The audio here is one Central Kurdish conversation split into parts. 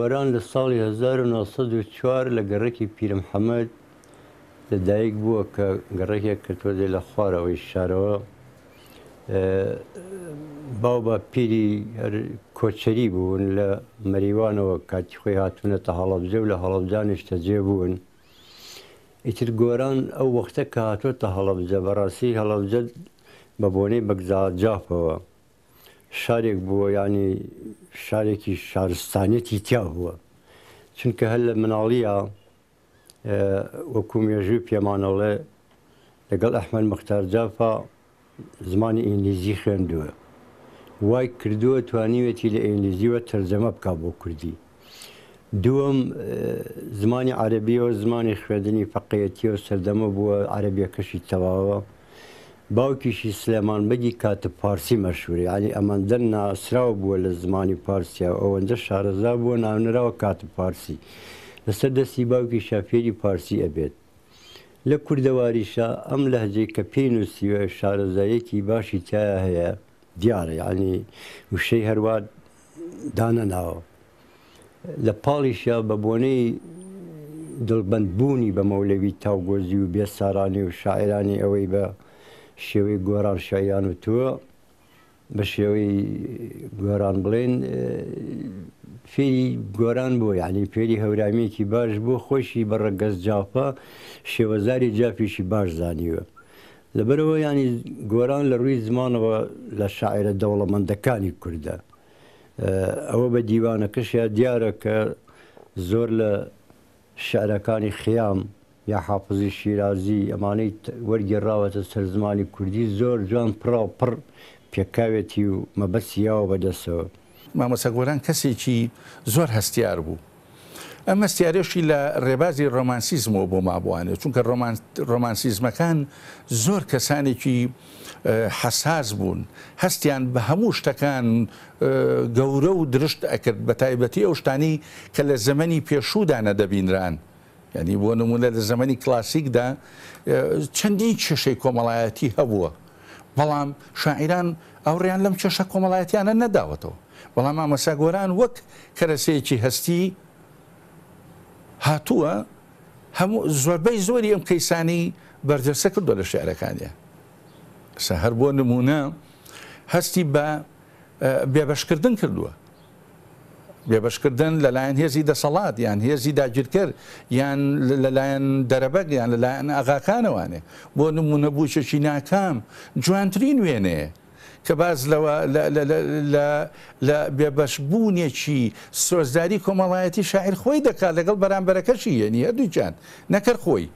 گۆران لە ساڵی 1940 لە گەڕێکی پیرمحەمەد لەدایک بووە کە گەڕێکێک کردوە دێ لە خوارەوەی شارەوە باو بە پیری کۆچەری بوون لە مەریوانەوە کاتی خۆی هاتوونەتە هەڵەبجە و لە هەڵەبجانیشتە جێ بوون. ئیتر گۆران ئەو وەختە کە هاتوۆتە هەڵەبجە بەڕاستی هەڵەبجە بە بۆنەی بەگزار جافەوە. شارێک بووە ینی شارێکی شارستانەتی تیا بووە چونکە هەر لە مناڵیە وەکو مێژوی پێمانەڵێ لەگەڵ ئەحمد مختارجافا زمانی ئینگلیزی خوێندووە وای کردووە توانیوێتی لە ئینگلیزیوە تەرجەمە بک بۆ کوردی دووەم زمانی عربیەوە زمانی خوێندنی فەقەتی و سەردەمە بووە عربیەکەشی تەواوە باوکیشی سلێمان بەگی کاتە پارسی مەشوری علی ئەمەندەر ناسرااو بووە لە زمانی پارسیا ئەوەندە شارەزا بووە ناونراوە کاتە پارسی لەسەر دەستی باوکی شافێری پارسی ئەبێت لە کووردەواریشە ئەم لە هەجێ کە پێی نووسیوە شارەزایەکی باشی تایە هەیە دیارە ینی وشەی هەروە دانە ناوە لە پاڵیشە بە بۆنەی دڵبندبوونی بە مەولەوی تاوگۆزی و بێسارانی و شاعرانی ئەوەی بە شێوەی گۆران شایان و تووە بە شێوەی گۆران بڵێن فێری گۆران بۆ یعنی فێری هەورامێکی باش بۆ خۆشی بە ڕەگەز جاپە شێوەزاری جاپیشی باش زانیوە. لەبەرەوە ینی گۆران لە ڕووی زمانەوە لە شاعرە دەوڵەمەندەکانی کووردە. ئەوە بە دیوانەکەشیا دیارە کە زۆر لە شعرەکانی خیام یا حافزی شیرازی ئەمانەی وەرگێڕاوەتە سەر زمانی کوردی زۆر جوان پرا پڕ پێکاوێتی و مەبەسییاوە بەدەسەوە مامەسەگۆران کەسێکی زۆر هەستیار بوو. ئەم مەستیارێشی لە ڕێبازی ڕۆمانسیزمەوە بۆ مابوانێت چونکە ڕۆمانسیزمەکان زۆر کەسانێکی حساس بوون هەستیان بە هەموو شتەکان گەورە و درشت ئەکرد بە تایبەتی ئەو شتانی کە لە زەمەنی پێشودا نەدەبینران ینی بۆ نمونە لە زمانی کلاسیکدا چەندین کێشەی کۆمەڵایەتی هەبووە بەڵام شاعیران ئەوڕیان لەم کێشە کۆمەڵایەتیانە نەداوەتەوە بەڵام مامەساگۆران وەک کەرەسەیەکی هەستی هاتووە هەموو زۆربەی زۆری ئەم کەیسانی بەرجەسە کردو لە شعرەکانیە سە هەر بۆ نمونە هەستی بە بێبەشکردن کردووە بێبشکردن لەلایەن هێزی دەسەڵات یان هێزی داگیرکرد یان لەلایەن دەرەبەک یان لەلایەن ئاغاکانەوانێ بۆ نمونە بووچەکی ناکام جوانترین وێنێ کە باز لە بێبەشبوونێکی سۆزداری کۆمەڵایەتی شاعر خۆی دەکات لەگەڵ بەرامبەرەکەشی یەنی هەردووچان نەکەر خۆی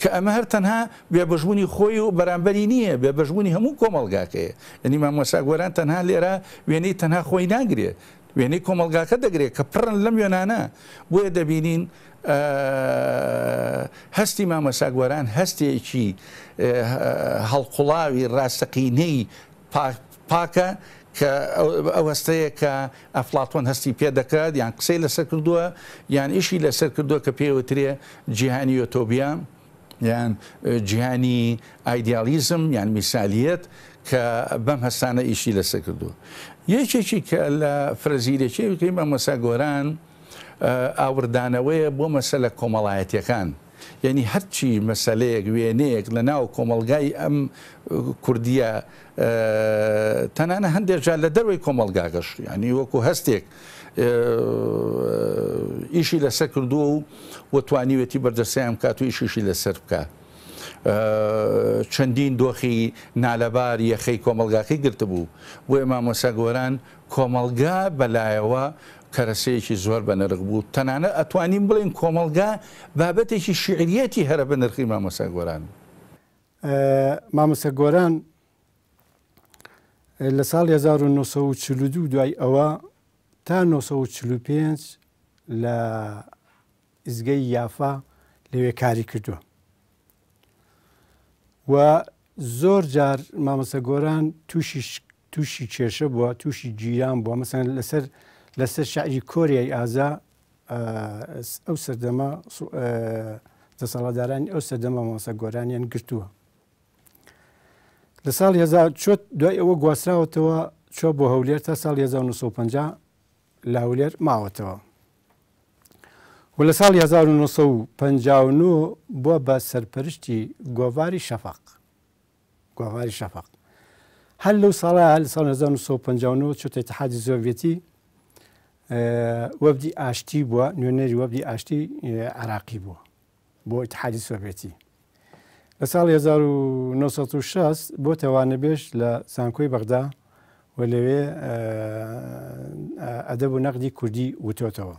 کە ئەمە هەر تەنها بێبژبوونی خۆی و بەرامبەری نییە بێبژبوونی هەموو کۆمەلگاکەیە ئەنیمان مەساگوەران تەنها لێرە وێنەی تەنها خۆی ناگرێت وێنەی کۆمەلگاکە دەگرێت کە پڕن لەم وێنانە بۆیە دەبینین هەستی مامەساگوەران هەستێکی هەڵقوڵاوی ڕاستەقینەی پاکە کە ئەوەستەیە کە ئەفلاتۆن هەستی پێ دەکات یان قسەی لەسەر کردووە یان ئیشی لەسەر کردووە کە پێوترێ جیهانی یۆتۆبیە یان جیهانی ئایدیالیزم یان میسالیت کە بەم هەستانە ئیشی لەسەر کردووە. یەکێکی کە لە فرەزیرەکەی قیمە مەسەگۆران ئاوردانەوەیە بۆ مەسەلە کۆمەڵایەتەکان. یعنی هەرچی مەسلەیەک وێنەیەک لە ناو کۆمەلگای ئەم کوردیە تەنانە هەندێک جار لە دەروی کۆمەلگا گەشت ینی وەکو هەستێک ئیشی لەسەر کردووە و وتوانیوێتی بەردەسەیان کات و ئیشیشی لەسەر بکە چەندین دۆخی نالەبار یەخەی کۆمەلگاکەی گرتبوو بۆ ئێمە مۆسەگۆران کۆمەلگا بەلایەوە کەرەسەیەکی زۆر بە نرخ بوو تەنانە ئەتوانین بڵین کۆمەلگا بابەتێکی شعریەتی هەرە بە نرخی مامۆسا گۆران مامۆسە گۆران لە ساڵ 1942 دوای ئەوە تا 1945 لە ئزگەی یافا لەوێ کاری کردووە و زۆر جار مامەسە گۆران تووشی کێشە بووە تووشی گیران بووە مەسەن لەسەر لەسەر شعری کۆریای ئازا ئەو سەردەمە دەسەڵاتدارانی ئەو سەردەمە مامەسە گۆرانیان گرتووە لە ساڵ چۆت دوای ئەوە گواستراوەتەوە چۆ بۆ هەولێر تا ساڵ 1950 لاولێر ماوەتەوە و لە ساڵ 1950 بووە بە سەرپەرشتی گۆڤاری شەفق گۆڤاری شەفق هەر لەو ساڵە لە سال 1950 چۆتە تحادی زۆڤەتی وەبدی ئاشتی بووە نوێنەری وەبدی ئاشتی عراقی بووە بۆ ئتحادی سۆڤێتی لە ساڵ 1960 بۆ تەوانەبێش لە سانکۆی بەغدا و لەوێ ئەدەب و نەقدی کوردی وتۆتەوە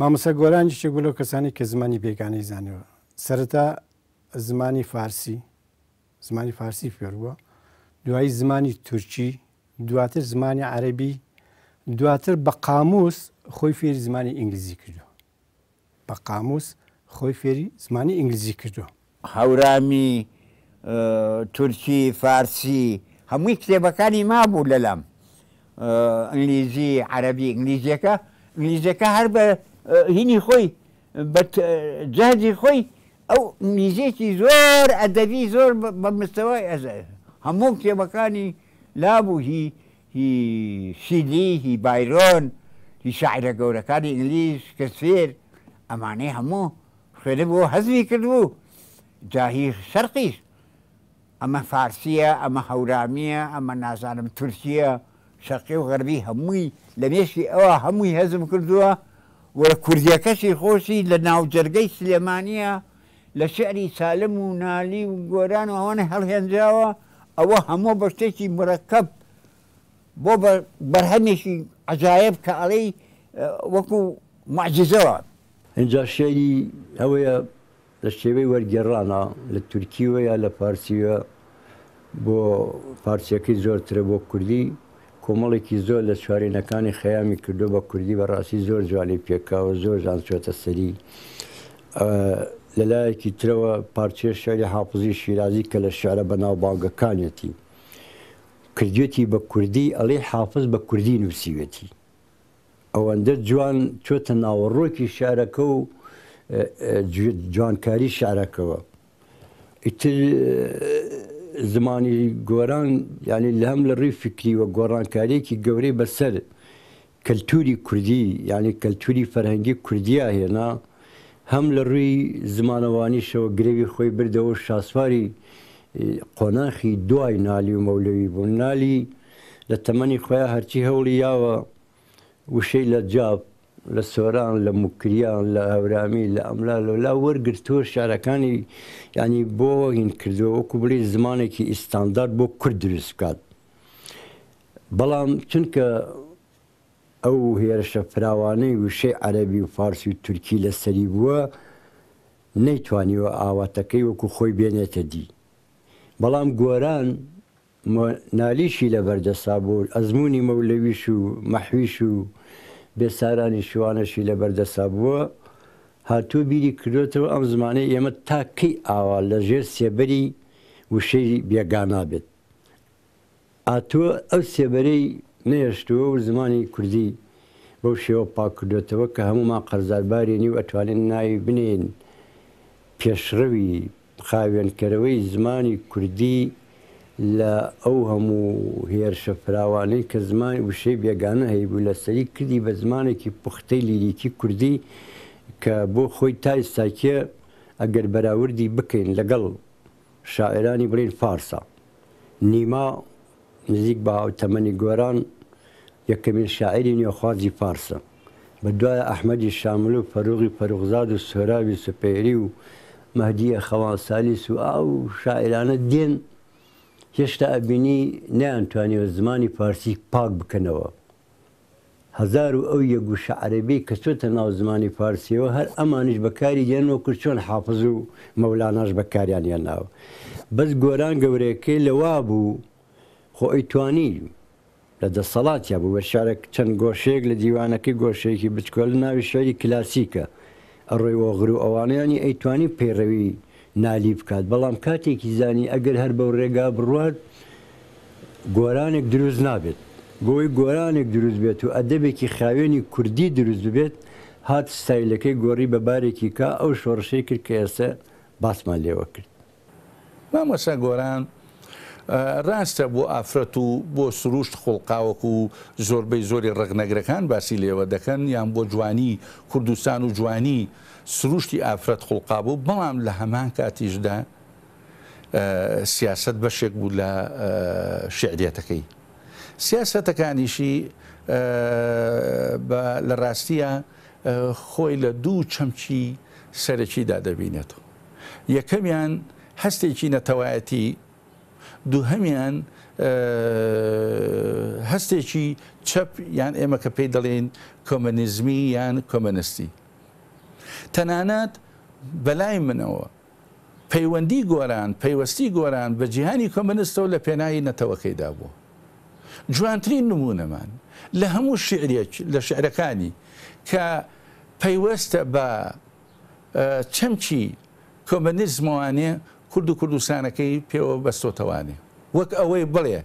مامۆسا گۆرانیشتێک بوو لەو کەسانی کە زمانی بێگانەی زانەوە سرەتا زمانی فارسی زمانی فارسی فێربووە دوایی زمانی تورکی دواتر زمانی عەربی دواتر بە قاموس خۆی فێری زمانی ئینگلیزی کردو بە قاموس خۆی فێری زمانی ئینگلیزی کردو هەورامی تورکی فارسی هەمووی کتێبەکانی ما بوو لەلام ئەنگلیزی عەربی ئینگلیزیەکە ئینگلیزیەکە هەر بە خوي بت جهدي خوي او ئەو زور ادبي زور بمستوى بە هموك يا مكاني لابو هي هي هی هي بايرون هي شاعر غورا كان انجليز كثير اماني همو خوێنە بو حەزوی كدبو جاهي شرقي اما فارسية اما هورامية اما نازانم تركيا شرقي وغربي هموي هەمووی لە مێشی ئەوە هەمووی هەزم وە کوردیەکەشی خۆشی لە ناوجەرگەی سلێمانە لە شعری سالم و نالی و گۆران و ئەوانە هەڵهێنراوە ئەوە هەموو بە شتێکی مرەکەب بۆ بەرهەمێکی عجاایب کە ئەڵەی وەکو معجزەوە اینجا شعری ئەوەیە لە شێوەی وەرگێڕانە لە تورکیوە یا لە پارسیوە بۆ پارچەکەی زۆرترە بۆ کوردی کۆمەڵێکی زۆر لە چوارێنەکانی خەیامی کردو بە کوردی بەڕاستی زۆر جوانی پێکاوە زۆر ژان چێتە سەری لەلایەکی ترەوە پارچێ شاری حافزی شیرازی کە لە شارە بەناو باگەکانەتی کردێتی بە کوردی ئەڵێ حافظ بە کوردی نووسیوێتی ئەوەندە جوان چۆتە ناوەڕۆکی شارەکە و جوانکاری شارەکەەوە ئیتر زمانی گۆران ینی لە هەم لە ڕێ فکری وە گۆڕانکاریەکی گەورەی بەسەر کەلتوری کوردی ینی کەلتوری فەرهەنگی کوردیا هێنا هەم لە ڕووی زمانەوانیشەوە گرێوی خۆی بردەوە شاسواری قۆناخی دوای نالی و مەولەوی بوون نالی لە تەمەنی خۆیان هەرچی هەوڵی یاوە وشەی لە جاب لە سۆران لە مکریان لە ئەورامی لە ئەملا لەلا وەرگرتووە شارەکانی ینی بۆ هین کردو وەکو بڵی زمانێکی ئیستاندار بۆ کورد دروست بکات بەڵام چونکە ئەو هێرشە فراوانەی وشەی عەربی و فارسی و تورکی لە سەری بووە نەیتوانیوە ئاواتەکەی وەکو خۆی بێنێتە دی بەڵام گۆران نالیشی لە بەردەسا بوو ئەزمموی مەولەویش و مەحویش و بێسارانی شوانەشی لە بەردەسا بووە هاتوو بیری کردوێتەوە ئەم زمانەی ئێمە تاکەی ئاوا لە ژێر سێبەری وشەی بێگانا بێت ئاتووە ئەو سێبەرەی نێشتووە و زمانی کوردی بەو شێوە پاکردوێتەوە کە هەمومان قەرزاربارێنی و ئەتوانین ناوی بنێن پێشڕەوی خاوێنکەرەوەی زمانی کوردی لە ئەو هەموو هێرشە فراوانەی کە زمانی وشەی بێگانە هەیبوو لە سەری کردی بە زمانێکی پوختەی لیریکی کوردی کە بۆ خۆی تا ئێستاکیە ئەگەر بەراوردی بکەین لەگەڵ شاعرانی بڵین فارسا نیما نزیک بە هاوتەمەنی گۆران یەکەمین شاعری نێخوازی فارسە بە دوایە ئەحمەدی شامل و فەرۆغی پەرغزاد و سۆراوی سپەیری و مەدیە خەوانسالیس و ئا و شاعرانە دێن هێشتا ئەبینی نەیانتوانیەوە زمانی فارسی پاک بکەنەوە. هزار و ئەو یەگوشە عەربی کە چۆتە ناو زمانی فارسیەوە هەر ئەمانش بەکاری گەنەوە کورچۆن حافظ و مەولاناش بەکاریانیان ناوە. بەس گۆران گەورەکەی لەوا بوو خۆئیتوانی لە دەسەڵاتیا بوو شارێک چەند گۆشەیەک لە دیوانەکەی گۆشەیەکی بچکۆل ناوی شاری کلاسیکە ئەڕێوە غرو ئەوانیانی ئەیتوانی پێڕەوی نالی بکات بەڵام کاتێکی زانی ئەگەر هەر بەو ڕێگا بڕوات گۆرانێک دروست نابێت گۆی گۆرانێک دروست بێت و ئەدەبێکی خاوێنی کوردی دروست ببێت هات ستایلەکەی گۆڕی بەبارێکی کا ئەو شۆڕشەی کرد کە ئێستا باسمان لێوە کرد مامەسا گۆران ڕاستە بۆ ئافرەت و بۆ سروشت خۆڵقاوەک و زۆربەی زۆری ڕەگنەگرەکان باسی لێوە دەکەن یان بۆ جوانی کوردستان و جوانی سروشتی ئافرەت خوڵقابوو بەڵام لە هەمان کاتیشدا سیاست بەشێک بوو لە شعریەتەکەی سیاستەکانیشی لە ڕاستیە خۆی لە دوو چەمچی سەرەکیدا دەبینێتەوە یەکەمیان هەستێکی نەتەوایەتی دووهەمیان هەستێکی چەپ یان ئێمە کە پێی دەڵێن کۆمەنیزمی یان کۆمەنستی تەنانەت بەلای منەوە پەیوەندی گۆران پەیوەستی گۆران بە جیهانی کۆمەنستەوە لە پێناایی نەتەوەکەیدا بوو جوانترین نمونونەمان لە هەموو لە شعرەکانی کە پەیوەستە بە چەمچی کۆمەنیزمەوانێ کورد و کوردستانەکەی پێوە بەستۆتەوانێ وەک ئەوەی بڵێ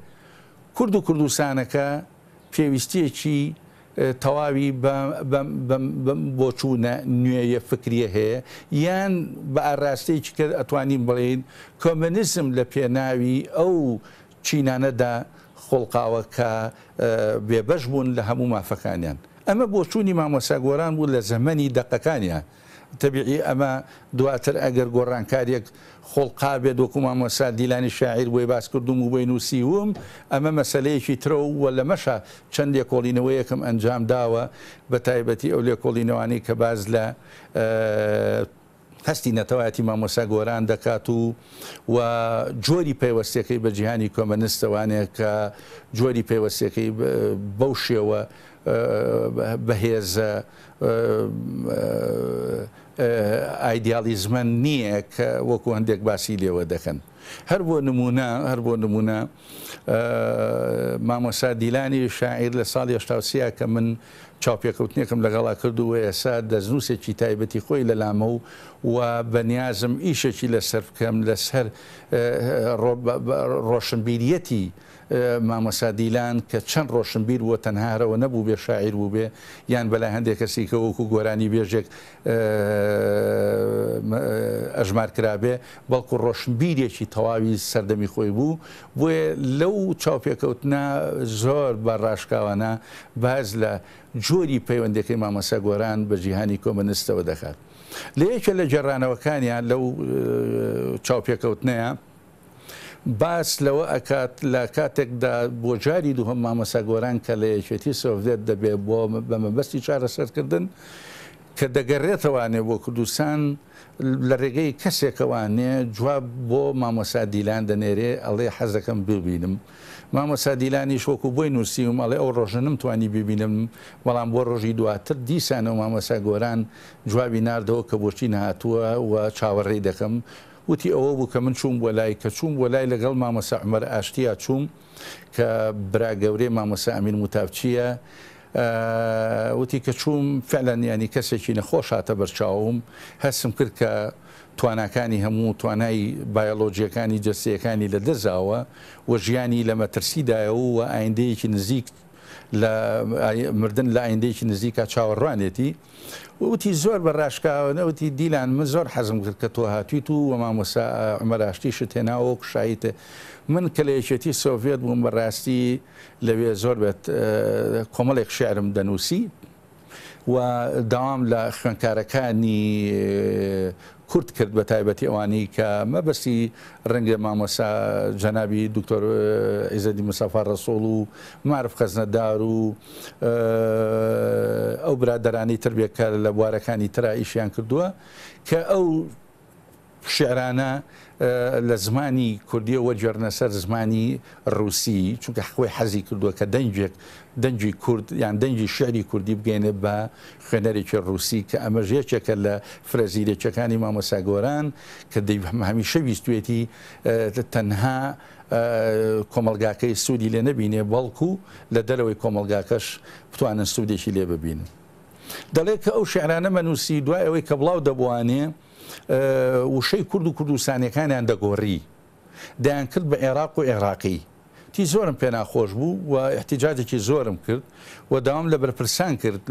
کورد و کوردستانەکە پێویستیەکی تەواوی بۆ چوونە نوێیە فکریە هەیە یان بە ئاراستەیەکی کە ئەتوانین بڵین کۆمەنیزم لە پێناوی ئەو چینانەدا خۆڵقاوەکە بێبەش بوون لە هەموو مافەکانیان. ئەمە بۆ چوونی مامۆسا گۆران بوو لە زەمەنی دەقەکانیان تەبیعی ئەمە دواتر ئەگەر گۆڕانکاریەک خۆڵقا بێت وەکوما مۆسا دیلانی شاعیر بۆی باس کردوم و بۆی نووسیوم ئەمە مەسلەیەکی ترەوە لە مەشە چەندێک کۆڵینەوە یەکم ئەنجام داوە بە تایبەتی ئەو لێ کۆڵینەوانی کە باز لە هەستی نەتەوایەتی مامۆسا گۆران دەکات و و جۆری پەیوەستەکەی بە جیهانی کۆمەنستەوانێک کە جۆری پەیوەستەکەی بەو شێوە بەهێزە ئایدیالیزمە نییە کە وەکو هەندێک باسی لێوە دەکەن. هەر بۆ نمونە هەر بۆ نمونە مامۆسا دیلانی شاعیر لە ساڵی ێشتاوسیا کە من چاپێکەوتنیەکەم لەگەڵا کردو و ئێسا دەستنووسێکی تایبەتی خۆی لە لامە و و بەنیازم ئیشێکی لەسەر بکەم لەسەر ڕۆشنبیریەتی مامەسا دیلان کە چەند ڕۆشنبیر وە تەنهارەوە نەبوو بێ شاعیر بوو بێ یان بەلای هەندێک کەسی کە وەکو گۆرانی بێژێک ئەژمار کرابێ بەڵکو ڕۆشنبیرێکی تەواوی سەردەمی خۆی بوو بۆیە لەو چاوپێکەوتنا زۆر بەڕاشکاوانە باز لە جۆری پەیوەندەکەی مامەسە گۆران بە جیهانی کۆمەنستەوە دەکات. لەیەکە لە جێڕانەوەکانیان لەو چاوپێکەوتنەیە باس لەوە ئەکات لە کاتێکدا بۆ جاری دووهم مامەساگۆران کە لە یەکێتی سۆڤێت دەبێت بۆ بەمەبەستی چارەسەرکردن کە دەگەڕێتەوانێ بۆ کوردستان لە ڕێگەی کەسێکەوانێ جواب بۆ مامەسا دیلان دەنێرێ ئەڵێ حەزەکەم ببینم. مامەسا دیلانی شۆک و بۆی نووسیم ئەڵێ ئەو ڕۆژنم توانی ببینم بەڵام بۆ ڕۆژی دواتر دیسانە و مامەسا گۆران جوابی نردەوە کە بۆچی نهاتووە و چاوەڕێی دەکەم وتی ئەوە بوو کە من چوم بۆ لای کە چوم بۆ لای لەگەڵ مامەسە ئەمەەر ئاشتیا چوم کە براگەورێ مامەسە ئەمین متابچیە وتی کە چوم فعلەن ینی کەسێکی نەخۆشاتە بەرچاوم هەسم کرد کە توانەکانی هەموو توانای بایۆلۆجیەکانی جەسیەکانی لە دەزاوە وە ژیانی لە مەترسیدایە و وە ئایندەیەکی نزیک لە مردن لە ئایندێکی نزیکە چاوەڕوانێتی وتی زۆر بەڕاشکاوەنەوتی دیلان من زۆر حەزم کرد کە تۆ هاتویت و وەمامۆسا ئەمەراشتیشت هێناوە قشایتە من کلێشێتی سۆڤێت بووم بەڕاستی لەوێ زۆر بێت کۆمەڵێک شعرم دەنووسی و داوام لە خوێنکارەکانی کورت کرد بە تایبەتی ئەوانی کە مەبەسی ڕەنگە مامۆسا جەنابی دکتۆر ئیزدی مسافار ڕسۆڵ و معرف خەزنەدار و ئەو برادەرانی تربێکە لە بوارەکانی ترا ئیشیان کردووە کە ئەو شعرانە لە زمانی کوردیەوە جێرنەسەر زمانی رووسی چونکە خۆی حەزی کردووە کە دەنجێک دەنجی کورد یان دەنجی شعری کوردی بگەینە بە خوێنەرێکی رووسی کە ئەمەژ یەکێکە لە فرەزیرێکەکانی مامەساگۆران کە هەمیشە ویستێتی تەنها کۆمەلگاکەی سوودی لێ نەبینێ بەڵکو لە دەرەوەی کۆمەلگاکەش بتوانن سوودێکی لێ ببینن. دەڵێت کە ئەو شعرانە مەنووسی دوای ئەوەی کە بڵاو دەبوانێ، وشەی کورد و کوردستانەکانیان دەگۆڕی دایان کرد بە عێراق و عێراقی تی زۆرم پێ ناخۆش بوو و احتیجاتێکی زۆرم کرد و داوام لە بەرپرسان کرد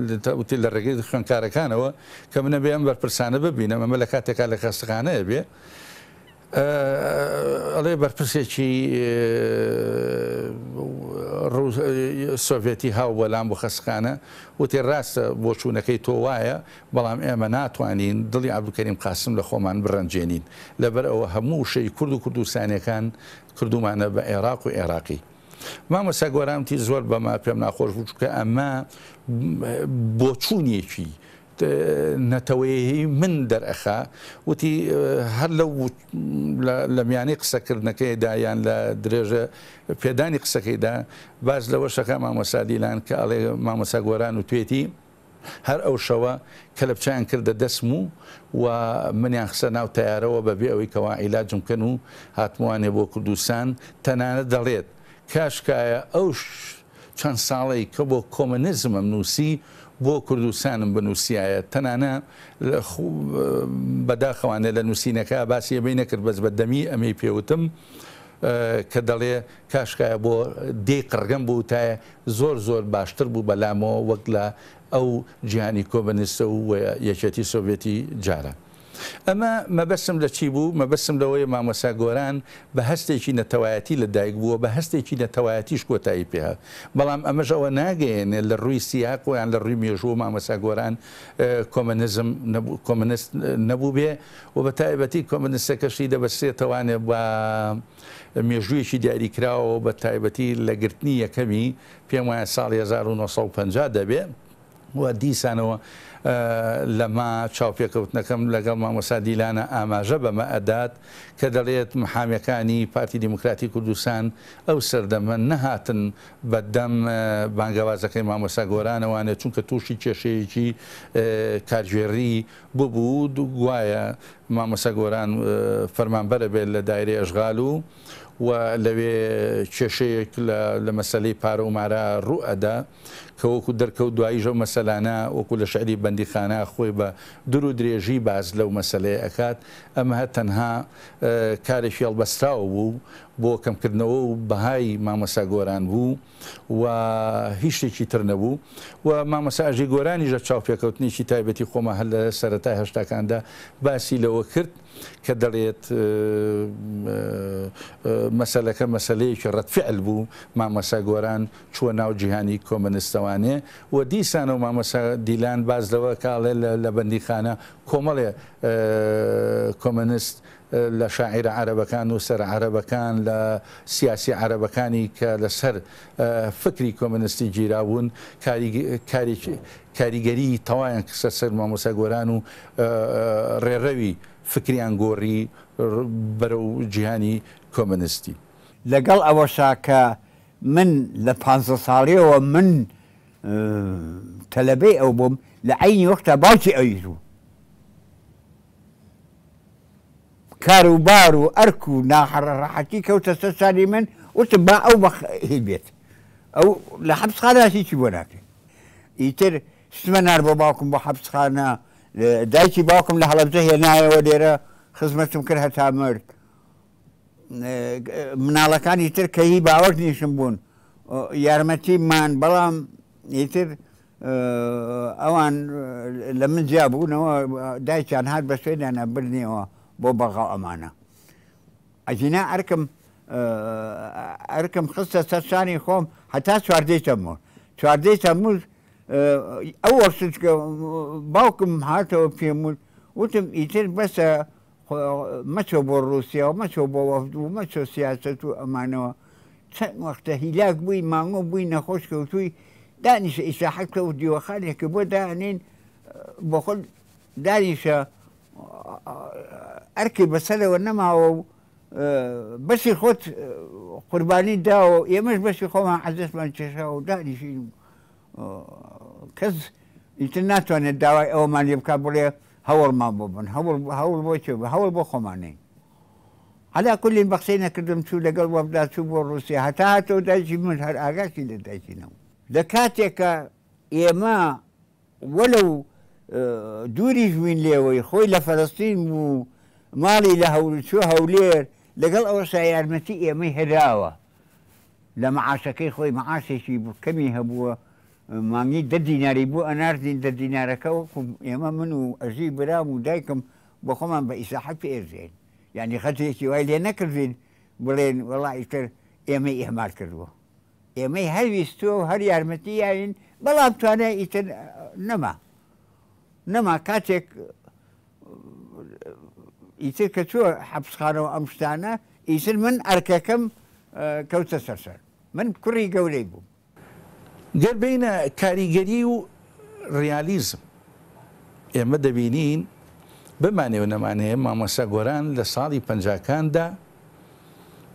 وتی لە ڕێگەی خوێنکارەکانەوە کە منە بێ ئەم بەرپرسانە ببینم ئەمە لە کاتێکا لە خستخانەیە بێ ئەڵێ بەرپرسێکی سۆڤێتی هاو بەلام بۆ خەسخانە وتی ڕاستە بۆ چوونەکەی تۆ وایە بەڵام ئێمە ناتوانین دڵی ئابلکەریم قاسم لە خۆمان بڕەنجێنین لەبەر ئەوە هەموو شەی کورد و کوردستانەکان کردومانە بە عێراق و عێراقی. مامەسا گۆرامتی زۆر بەما پێم ناخۆش بوو چکە ئەمە بۆ چوونیەکی نەتەوەیی من دەرەخا وتی هەر لە لە میانی قسەکردنەکەیدایان لە درێژە پێدانی قسەکەیدا باز لەوە شەکە مامۆسادیلان کە ئەڵێ مامۆسا گۆران و توێتی هەر ئەو شەوە کە لە بچیان کردە دەسم و و منیان خسە ناو تیارەوە بەبێ ئەوەی کەوا عیلاجمکەن و هاتموانێ بۆ کوردستان تەنانە دەڵێت کاشکایە ئەو چەند ساڵی کە بۆ کۆمەنزمم نووسی بۆ کوردستانم بنووسایە تەنانە بەداخەوانێ لە نووسینەکە باسی ئەبی نەکرد بەس بە دەمی ئەمەی پێوتم. کە دەڵێ کاشکایە بۆ دی قڕگەم بوو تایە زۆر زۆر باشتر بوو بەلامەوە وەک لە ئەو جیهانی کۆبنستە و یەکەتی سۆڤێتی جارە. ئەمە مەبەسم لە چی بوو مەبەسم لەوەی مامەسا گۆران بە هەستێکی نەتەوایەتی لە دایک بووە بە هەستێکی نەتەوایەتیش کۆتایی پێها بەڵام ئەمەش ئەوە ناگەێنێ لە ڕووی سیاق ویان لە ڕووی مێژوو مامەسا گۆران کۆمەنزم کۆمەست نەبوو بێ و بە تایبەتی کۆمەنستەکەشی دەبەسێتوانێ بە مێژوویەکی دیاریکراوە بە تایبەتی لەگررتنی یەکەمی پێم وایە ساڵ 1950 دەبێت وە دیسانەوە لەما چاوپێکەوتنەکەم لەگەڵ مامۆسا دیلانە ئاماژە بەمە ئەدات کە دەڵێت محامیەکانی پارتی دیموکراتی کوردستان ئەو سەردەمە نەهاتن بەدەم بانگەوازەکەی مامۆسا گۆرانەوانە چونکە تووشی کێشەیەکی کارژێری ببوو گوایە مامۆسا گۆران فەرمانبەرە بێت لە دایرێ ئەژغال و و لەوێ کێشەیەک لە مەسلەی پارە ومارە ڕوئەدا کەوەکو دەرکەوت دواییژە مەسەلانە وەکو لە شعری بەندیخانە خۆی بە در و درێژی باز لەو مەسلەیە ئەکات ئەمە هە تەنها کارێکی هەڵبەستراوە بوو بۆ کەمکردنەوە و بەهای مامەسا گۆران بوو و هیچشتێکی تر نەبوو و مامەساژی گۆرانی ژە چاوپێکەوتنیشی تایبەتی خۆمە هەل لە سەرەتا هەشتاکاندا باسی لەوە کرد کە دەڵێت مەسلەکە مەسلەیەکی ڕەتفعل بوو مامەسا گۆران چوە ناو جیهانی کۆمەنستەوە ئەوانێ و دیسان و مامەسا دیلان باز لەوە کاڵێ لە بەندیخانە کۆمەڵێ کۆمەنیست لە شاعرە عربەکان و سەر عربەکان لە سیاسی عربەکانی کە لەسەر فکری کۆمەنستی گیرابوون کاریگەری تەوایان کەسە سەر مامۆسا گۆران و ڕێڕەوی فکریان گۆڕی بەرە و جیهانی کۆمەنستی. لەگەڵ ئەوەشا کە من لە پ ساڵیەوە من تەلەبەی ئەو بووم لە عینی وەختا باوکی ئەویزوو کار و بار و ئەرک و ناحڕەڕەحەتی کەوتە سەر ساری من وتم با ئەو هی بێت ئەو لە حەبسخاناسیی بۆ ناکەین ئیتر سمە نار بۆ باوکم بۆ حەبسخانە دایکی باوکم لە هەڵەبزە هێنایەوە لێرە خزمەتم کرد هەتا مرد مناڵەکانی تر کەی باوەک نیشم بوون یارمەتیمان بەڵام ئیتر ئەوان لە من جیاببوونەوە دایکیان هاات بە سوێدانە برنیەوە بۆ بەغا ئەمانە ئەجینا ئەرکم ئەرکم خستە سەرشانی خۆم هەتا چواردەی تەمور چواردەی تەمور ئەو وەسکە باوکم هاتەوە پێمون وتم ئیتر بەسە مەچۆ بۆ رووسیا و مەچۆ بۆ وەفت و مەچۆ سیاست و ئەمانەوە چەند وەختە هیلاک بووی مانگۆ بووی نەخۆش کەوتووی daniša išsiaiškau diohanė, kai كبو دانين بقول دانش آه، أركي مسألة ونما آه، بس يخوت آه، قرباني داو يا مش بس يخوم عزيز من تشاو دانش كز يتناتو أن الدواء أو ما يبكى بولي هول ما بوبن هول هول بوشو هول بخماني على كل بخسينا كدم شو لقلب وبدا شو بروسيا هتا هتو دايشي من هالآغاشي لدايشي نو دكاتك إما ولو آه، دوري آه، من ليوي خوي لفلسطين مو مالي له شو هولير لقال أول شيء يرمتي إما هداوة لما عاشكي خوي معاشي شي كمي هبوا ماني د دينار يبو انار دين د دينار كوكم يما منو اجيب رام ودايكم بخوما بإساحة في ارزين يعني خدت شي وايل ينكر زين بلين والله يشتر يما يهمال كردوه ئێمەی هەویستۆ هەر یارمەتی یاین بەڵام توانە ئیتر نەما نەما کاتێک ئیتر کە چوە حەبسخانەوە ئەم شتانە ئیتر من ئەرکەکەم کەوتە سەرسەر من کوڕی گەورەی بووم گەربینە کاریگەری و ریالیزم ئێمە دەبینین بمانێ و نەمانەیە مامەسە گۆران لە ساڵی پنجکاندا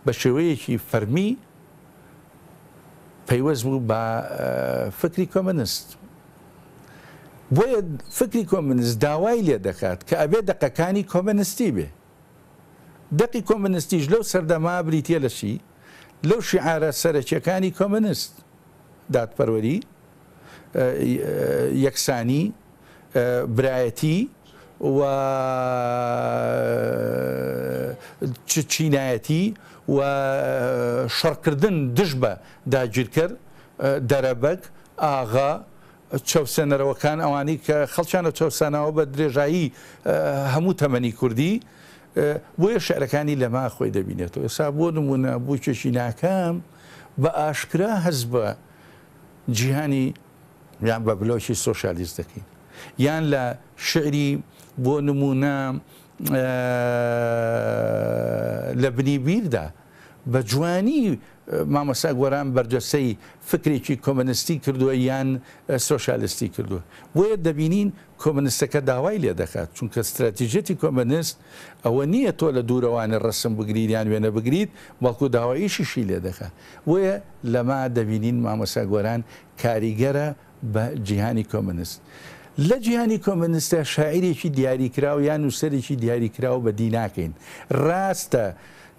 بە شێوەیەکی فەرمی پەیوەست بوو بە فکری کۆمەنست بۆیە فکری کۆمنست داوای لێ دەکات کە ئەبێ دقەکانی کۆمەنستی بێ دقی کۆمەنستیش لەو سەردەما بریتە لەشی لەو شیعارە سەرەکیەکانی کۆمەنست دادپەروەری یەکسانی برایەتی و چینایەتی و شەڕکردن دش بە داگیرکرد دەرەبەک ئاغا چاوسێنەرەوەکان ئەوانی کە خەڵچانە چاوسانەوە بە درێژایی هەموو تەمەنی کوردی بۆیە شعرەکانی لەما خۆی دەبینێتەوە ئێستا بۆ نمونە بووکێکی ناکەم بە ئاشکرا هەز بە جیهانی یان بە بلۆکی سۆشالیست دەکەین یان لە شعری بۆ نمونە لە بنیبیردا بە جوانی مامەسا گۆران بەرجەسەی فکرێکی کۆمەنستی کردووە یان سۆشالستی کردووە بۆیە دەبینین کۆمەنستەکە داوای لێ دەکات چونکە استراتیژێتی کۆمەنست ئەوە نییە تۆ لە دوورەوانە ڕسم بگریت یان وێنە بگریت بەڵکو داواییشیشی لێ دەکات وەیە لەما دەبینین مامەسا گۆران کاریگەرە بە جیهانی کۆمەنست. لە جیهانی کۆمەنیستە شاعیرێکی دیاریکرااو یان وسەرێکی دیاریکرااو بە دیناکەین ڕاستە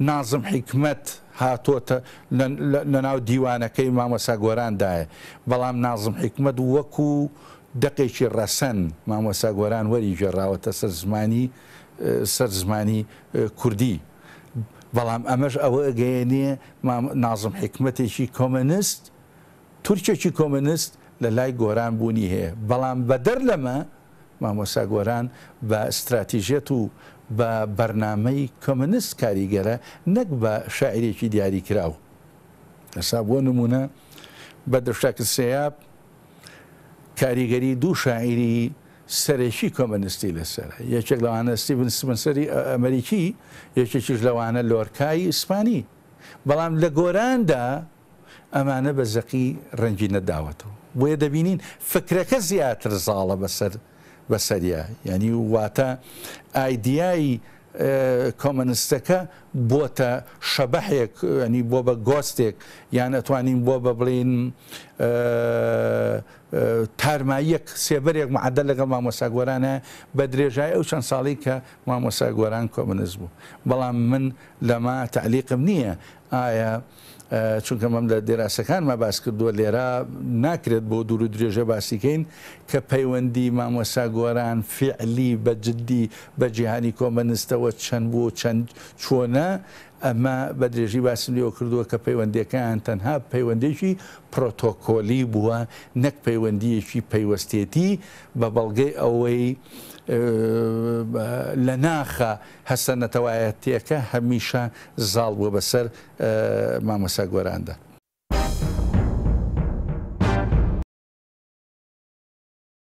نازم حیکمت هاتۆتە لەناو دیوانەکەی مامەسا گۆراندایە بەڵام نازم حیکمت وەکو دقێکی ڕەسەن مامەسا گۆران وەری ژێراوەتە سەر زمانی سەر زمانی کوردی بەڵام ئەمەش ئەوە ئەگەیەنێ نازم حکمتێکی کۆمەنست تورکێکی کۆمەنست لە لای گۆران بوونی هەیە بەڵام بەدەر لەمە مامۆسا گۆران بە استراتیژێت و بە بەرنمەی کۆمنست کاریگەرە نەک بە شاعرێکی دیاری کراو ئەسا بۆ نمونە بە دەشتاکە سیاب کاریگەری دوو شاعری سەرێکی کۆمەنستی لەسەر یەکێک لەوانەستی بنسمەسەری ئەمریکی یەکێکیش لەوانە لۆرکایی ئیسپانی بەڵام لە گۆراندا ئەمانە بە زەقی ڕەنجی نەداوەتەوە بۆیە دەبینین فکرەکە زیاتر زاڵە بەسەر بەسەریە یعنی واتە ئایدایی کۆمەنستەکە بۆتە شەبەحێک ینی بۆ بە گۆستێک یان ئەتوانین بۆ بە بڵین تارماییەک سێبەرێک معدە لەگە مامۆساگۆرانە بە درێژای ئەو چەند ساڵی کە مامۆساگۆران کۆمنز بوو بەڵام من لەما تعلیقم نییە ئایا چونکە مەم لە دێراسەکانمە باس کردووە لێرە ناکرێت بۆ دوور و درێژە باسیکەین کە پەیوەندی مامۆسا گۆران فعلی بەجددی بە جیهانی کۆمەنستەوە چەند بۆ چەند چۆنە ئەمە بە درێژی باسم لەوە کردووە کە پەیوەندەکان تەنها پەیوەندێکی پرۆتۆکۆلی بووە نەک پەیوەندیەکی پەیوەستێتی بە بەڵگەی ئەوەی لە ناخە هەسەر نەتەوایەتیەکە هەمیشە زاڵ بوو بەسەر مامەسا گۆراندا.